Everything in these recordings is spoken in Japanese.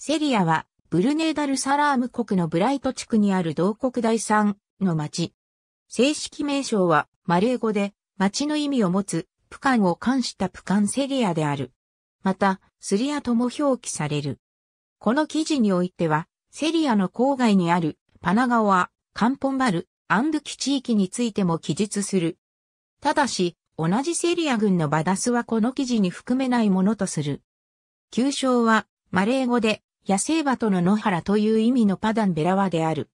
セリアは、ブルネーダルサラーム国のブライト地区にある同国第三の町。正式名称は、マレー語で、町の意味を持つ、プカンを冠したプカンセリアである。また、スリアとも表記される。この記事においては、セリアの郊外にある、パナガオア、カンポンバル、アンドキ地域についても記述する。ただし、同じセリア軍のバダスはこの記事に含めないものとする。旧称は、マレー語で、野生馬との野原という意味のパダンベラワである。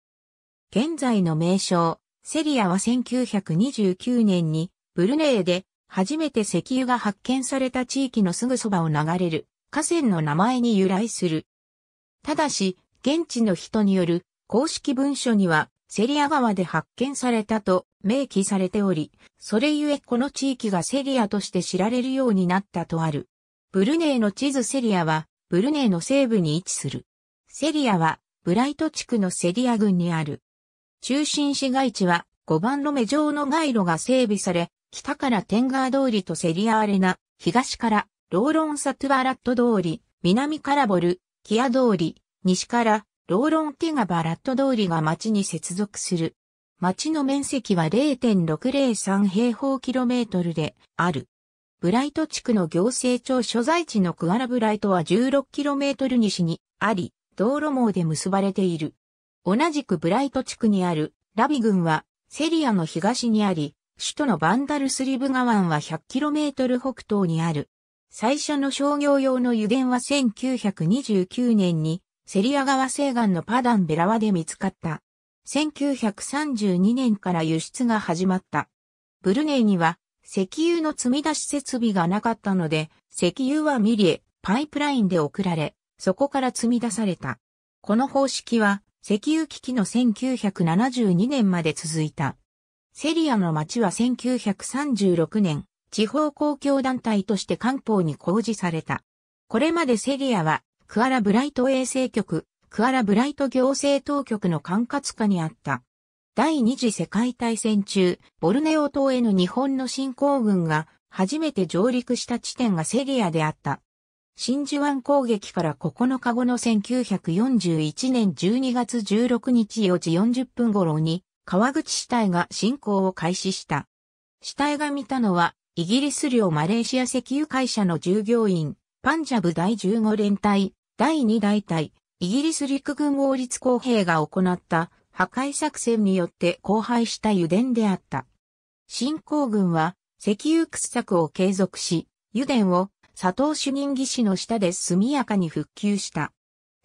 現在の名称、セリアは1929年にブルネーで初めて石油が発見された地域のすぐそばを流れる河川の名前に由来する。ただし、現地の人による公式文書にはセリア川で発見されたと明記されており、それゆえこの地域がセリアとして知られるようになったとある。ブルネーの地図セリアはブルネイの西部に位置する。セリアは、ブライト地区のセリア郡にある。中心市街地は、5番路目状の街路が整備され、北からテンガー通りとセリアアレナ、東からローロンサトゥバラット通り、南からボル、キア通り、西からローロンティガバラット通りが町に接続する。町の面積は0.603平方キロメートルである。ブライト地区の行政庁所在地のクアラブライトは 16km 西にあり、道路網で結ばれている。同じくブライト地区にあるラビ郡はセリアの東にあり、首都のバンダルスリブガ湾は 100km 北東にある。最初の商業用の油田は1929年にセリア川西岸のパダンベラワで見つかった。1932年から輸出が始まった。ブルネイには石油の積み出し設備がなかったので、石油はミリエ、パイプラインで送られ、そこから積み出された。この方式は、石油危機の1972年まで続いた。セリアの町は1936年、地方公共団体として官報に公示された。これまでセリアは、クアラブライト衛生局、クアラブライト行政当局の管轄下にあった。第二次世界大戦中、ボルネオ島への日本の侵攻軍が初めて上陸した地点がセリアであった。真珠湾攻撃から9日後の1941年12月16日4時40分頃に、川口死体が侵攻を開始した。死体が見たのは、イギリス領マレーシア石油会社の従業員、パンジャブ第15連隊、第2大隊、イギリス陸軍王立公兵が行った破壊作戦によって荒廃した油田であった。新興軍は石油掘削を継続し、油田を佐藤主任技師の下で速やかに復旧した。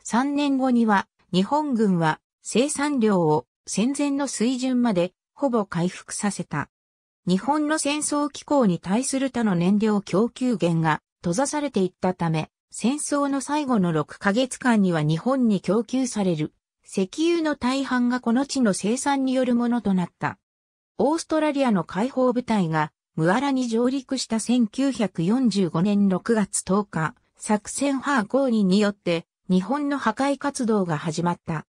3年後には日本軍は生産量を戦前の水準までほぼ回復させた。日本の戦争機構に対する他の燃料供給源が閉ざされていったため、戦争の最後の6ヶ月間には日本に供給される石油の大半がこの地の生産によるものとなった。オーストラリアの解放部隊がムアラに上陸した1945年6月10日、作戦ハーコーニによって日本の破壊活動が始まった。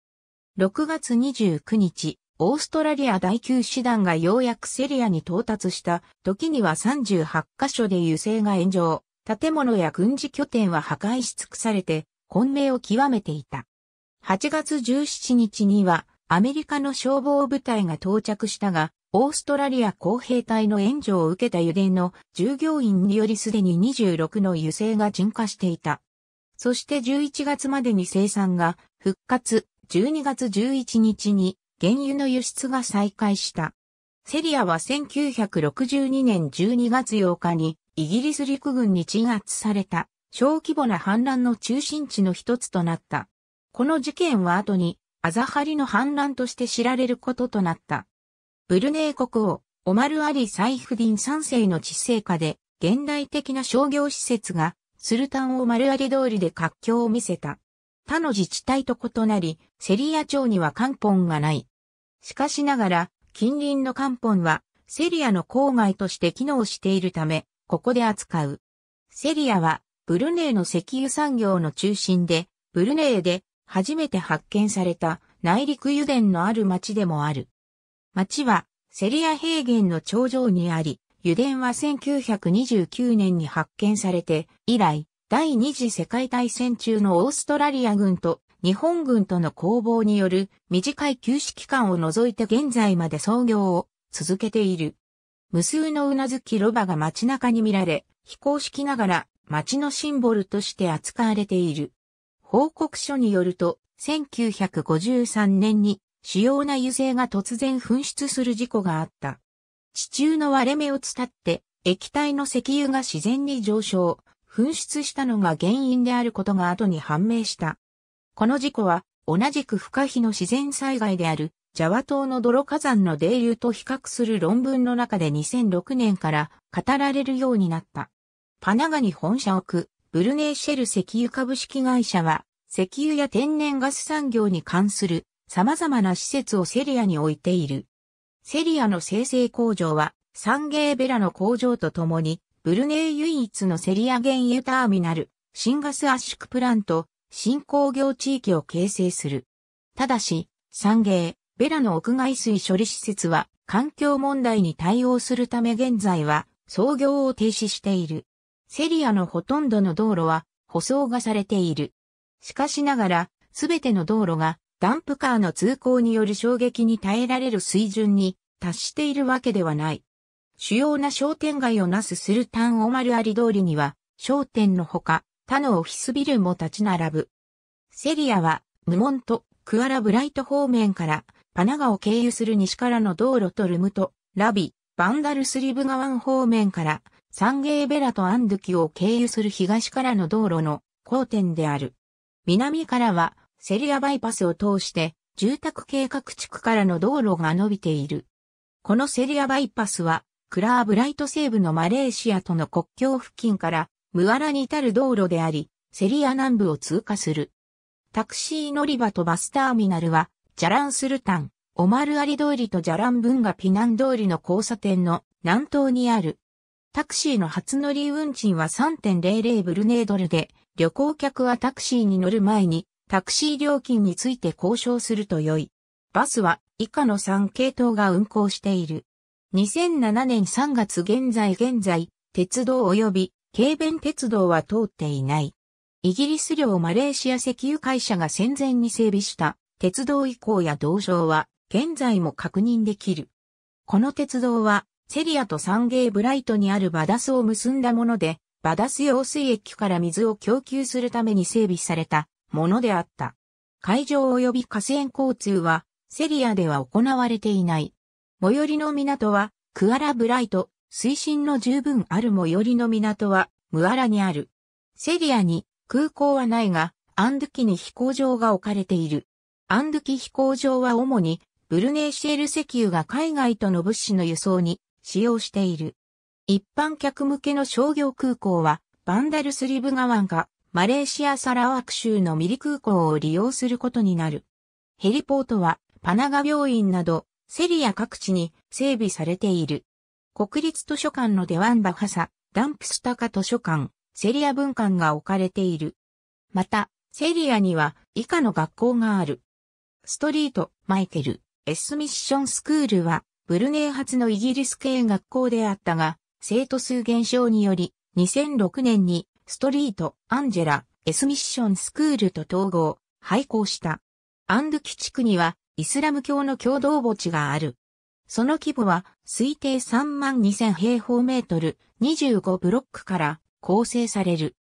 6月29日、オーストラリア第9師団がようやくセリアに到達した時には38カ所で油性が炎上、建物や軍事拠点は破壊し尽くされて混迷を極めていた。8月17日にはアメリカの消防部隊が到着したが、オーストラリア公兵隊の援助を受けた油田の従業員によりすでに26の油性が沈下していた。そして11月までに生産が復活、12月11日に原油の輸出が再開した。セリアは1962年12月8日にイギリス陸軍に鎮圧された小規模な反乱の中心地の一つとなった。この事件は後に、アザハリの反乱として知られることとなった。ブルネー国王、オマル・アリ・サイフディン3世の治世下で、現代的な商業施設が、スルタンオマルアリ通りで活況を見せた。他の自治体と異なり、セリア町にはカ本がない。しかしながら、近隣のカ本は、セリアの郊外として機能しているため、ここで扱う。セリアは、ブルネイの石油産業の中心で、ブルネイで初めて発見された内陸油田のある町でもある。町はセリア平原の頂上にあり、油田は1929年に発見されて以来、第二次世界大戦中のオーストラリア軍と日本軍との攻防による短い休止期間を除いて現在まで操業を続けている。無数のうなずきロバが街中に見られ、非公式ながら街のシンボルとして扱われている。報告書によると、1953年に主要な油性が突然噴出する事故があった。地中の割れ目を伝って、液体の石油が自然に上昇、噴出したのが原因であることが後に判明した。この事故は、同じく不可避の自然災害である、ジャワ島の泥火山の泥流と比較する論文の中で2006年から語られるようになった。パナガに本社を置くブルネーシェル石油株式会社は、石油や天然ガス産業に関する様々な施設をセリアに置いている。セリアの生成工場は、サンゲーベラの工場とともに、ブルネー唯一のセリア原油ターミナル、新ガス圧縮プラント、新工業地域を形成する。ただし、サンゲー、ベラの屋外水処理施設は、環境問題に対応するため現在は、操業を停止している。セリアのほとんどの道路は舗装がされている。しかしながら、すべての道路がダンプカーの通行による衝撃に耐えられる水準に達しているわけではない。主要な商店街をなすスルタンオマルアリ通りには、商店のほか、他のオフィスビルも立ち並ぶ。セリアは、ムモント、クアラブライト方面から、パナガを経由する西からの道路とルムト、ラビ、バンダルスリブガワン方面から、サンゲーベラとアンドゥキを経由する東からの道路の交点である。南からはセリアバイパスを通して住宅計画地区からの道路が伸びている。このセリアバイパスはクラーブライト西部のマレーシアとの国境付近からムアラに至る道路であり、セリア南部を通過する。タクシー乗り場とバスターミナルはジャランスルタン、オマルアリ通りとジャランブンガピナン通りの交差点の南東にあるタクシーの初乗り運賃は3.00ブルネードルで、旅行客はタクシーに乗る前に、タクシー料金について交渉すると良い。バスは以下の3系統が運行している。2007年3月現在現在、鉄道及び軽便鉄道は通っていない。イギリス領マレーシア石油会社が戦前に整備した鉄道移行や道場は現在も確認できる。この鉄道はセリアとサンゲーブライトにあるバダスを結んだもので、バダス用水液から水を供給するために整備されたものであった。海上及び河川交通は、セリアでは行われていない。最寄りの港は、クアラブライト、水深の十分ある最寄りの港は、ムアラにある。セリアに空港はないが、アンドゥキに飛行場が置かれている。アンドゥキ飛行場は主に、ブルネーシェール石油が海外との物資の輸送に使用している。一般客向けの商業空港は、バンダルスリブンが、マレーシアサラワク州のミリ空港を利用することになる。ヘリポートは、パナガ病院など、セリア各地に整備されている。国立図書館のデワンバハサ、ダンプスタカ図書館、セリア文館が置かれている。また、セリアには以下の学校がある。ストリート、マイケル、エスミッションスクールは、ブルネイ発のイギリス系学校であったが、生徒数減少により、2006年にストリート、アンジェラ、エスミッションスクールと統合、廃校した。アンドキ地区にはイスラム教の共同墓地がある。その規模は推定3万2000平方メートル25ブロックから構成される。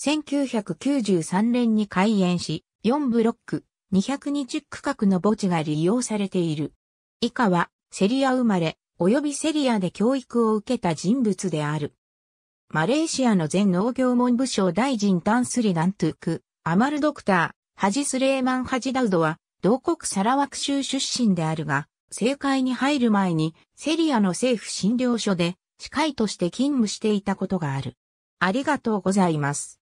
1993年に開園し、4ブロック220区画の墓地が利用されている。以下はセリア生まれ、及びセリアで教育を受けた人物である。マレーシアの前農業文部省大臣タンスリ・ナントゥク、アマルドクター、ハジスレーマン・ハジダウドは、同国サラワク州出身であるが、政界に入る前に、セリアの政府診療所で、司会として勤務していたことがある。ありがとうございます。